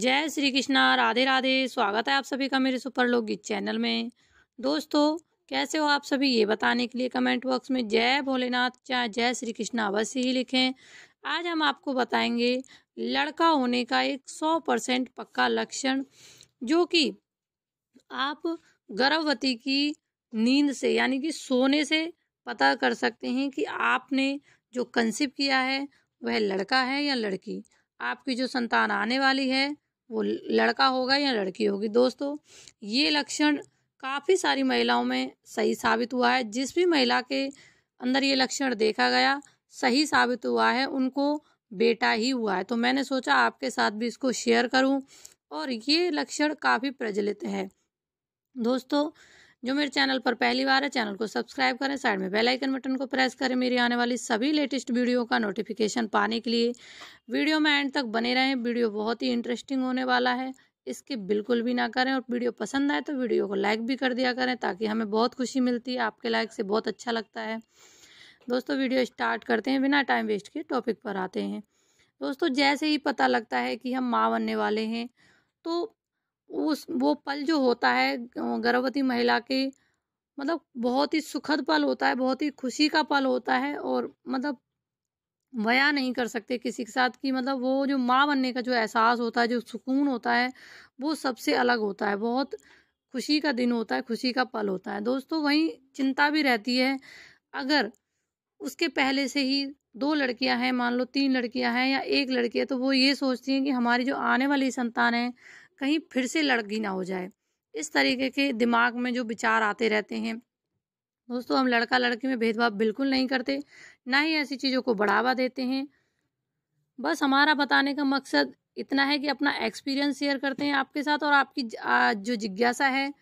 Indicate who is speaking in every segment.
Speaker 1: जय श्री कृष्णा राधे राधे स्वागत है आप सभी का मेरे सुपर गीत चैनल में दोस्तों कैसे हो आप सभी ये बताने के लिए कमेंट बॉक्स में जय भोलेनाथ चाहे जय श्री कृष्णा अवश्य ही लिखें आज हम आपको बताएंगे लड़का होने का एक सौ परसेंट पक्का लक्षण जो कि आप गर्भवती की नींद से यानी कि सोने से पता कर सकते हैं कि आपने जो कंसिप किया है वह लड़का है या लड़की आपकी जो संतान आने वाली है वो लड़का होगा या लड़की होगी दोस्तों ये लक्षण काफ़ी सारी महिलाओं में सही साबित हुआ है जिस भी महिला के अंदर ये लक्षण देखा गया सही साबित हुआ है उनको बेटा ही हुआ है तो मैंने सोचा आपके साथ भी इसको शेयर करूं और ये लक्षण काफ़ी प्रचलित है दोस्तों जो मेरे चैनल पर पहली बार है चैनल को सब्सक्राइब करें साइड में बेल आइकन बटन को प्रेस करें मेरी आने वाली सभी लेटेस्ट वीडियो का नोटिफिकेशन पाने के लिए वीडियो में एंड तक बने रहें वीडियो बहुत ही इंटरेस्टिंग होने वाला है इसके बिल्कुल भी ना करें और वीडियो पसंद आए तो वीडियो को लाइक भी कर दिया करें ताकि हमें बहुत खुशी मिलती है आपके लाइक से बहुत अच्छा लगता है दोस्तों वीडियो स्टार्ट करते हैं बिना टाइम वेस्ट के टॉपिक पर आते हैं दोस्तों जैसे ही पता लगता है कि हम माँ बनने वाले हैं तो उस वो पल जो होता है गर्भवती महिला के मतलब बहुत ही सुखद पल होता है बहुत ही खुशी का पल होता है और मतलब वया नहीं कर सकते किसी के साथ की मतलब वो जो माँ बनने का जो एहसास होता है जो सुकून होता है वो सबसे अलग होता है बहुत खुशी का दिन होता है खुशी का पल होता है दोस्तों वहीं चिंता भी रहती है अगर उसके पहले से ही दो लड़कियां हैं मान लो तीन लड़कियां हैं या एक लड़की है तो वो ये सोचती हैं कि हमारी जो आने वाली संतान है कहीं फिर से लड़की ना हो जाए इस तरीके के दिमाग में जो विचार आते रहते हैं दोस्तों हम लड़का लड़की में भेदभाव बिल्कुल नहीं करते ना ही ऐसी चीज़ों को बढ़ावा देते हैं बस हमारा बताने का मकसद इतना है कि अपना एक्सपीरियंस शेयर करते हैं आपके साथ और आपकी जो जिज्ञासा है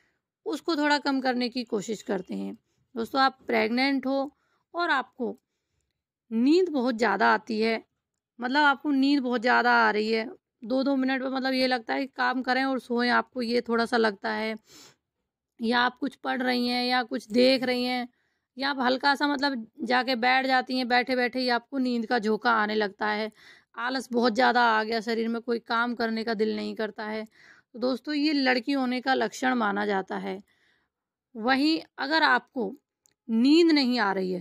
Speaker 1: उसको थोड़ा कम करने की कोशिश करते हैं दोस्तों आप प्रेग्नेंट हो और आपको नींद बहुत ज़्यादा आती है मतलब आपको नींद बहुत ज़्यादा आ रही है दो दो मिनट में मतलब ये लगता है कि काम करें और सोएं आपको ये थोड़ा सा लगता है या आप कुछ पढ़ रही हैं या कुछ देख रही हैं या आप हल्का सा मतलब जाके बैठ जाती हैं बैठे बैठे ही आपको नींद का झोंका आने लगता है आलस बहुत ज़्यादा आ गया शरीर में कोई काम करने का दिल नहीं करता है तो दोस्तों ये लड़की होने का लक्षण माना जाता है वहीं अगर आपको नींद नहीं आ रही है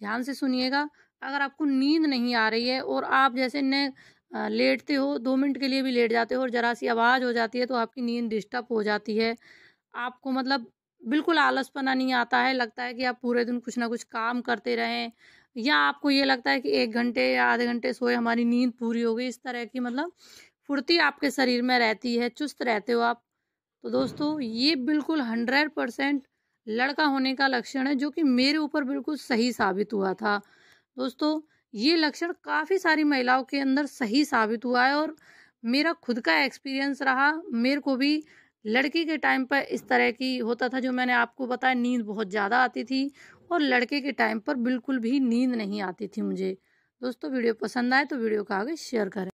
Speaker 1: ध्यान से सुनिएगा अगर आपको नींद नहीं आ रही है और आप जैसे न लेटते हो दो मिनट के लिए भी लेट जाते हो और ज़रा सी आवाज़ हो जाती है तो आपकी नींद डिस्टर्ब हो जाती है आपको मतलब बिल्कुल आलसपना नहीं आता है लगता है कि आप पूरे दिन कुछ ना कुछ काम करते रहें या आपको ये लगता है कि एक घंटे या आधे घंटे सोए हमारी नींद पूरी हो गई इस तरह की मतलब फुर्ती आपके शरीर में रहती है चुस्त रहते हो आप तो दोस्तों ये बिल्कुल हंड्रेड परसेंट लड़का होने का लक्षण है जो कि मेरे ऊपर बिल्कुल सही साबित हुआ था दोस्तों ये लक्षण काफ़ी सारी महिलाओं के अंदर सही साबित हुआ है और मेरा खुद का एक्सपीरियंस रहा मेरे को भी लड़की के टाइम पर इस तरह की होता था जो मैंने आपको बताया नींद बहुत ज़्यादा आती थी और लड़के के टाइम पर बिल्कुल भी नींद नहीं आती थी मुझे दोस्तों वीडियो पसंद आए तो वीडियो को आगे शेयर करें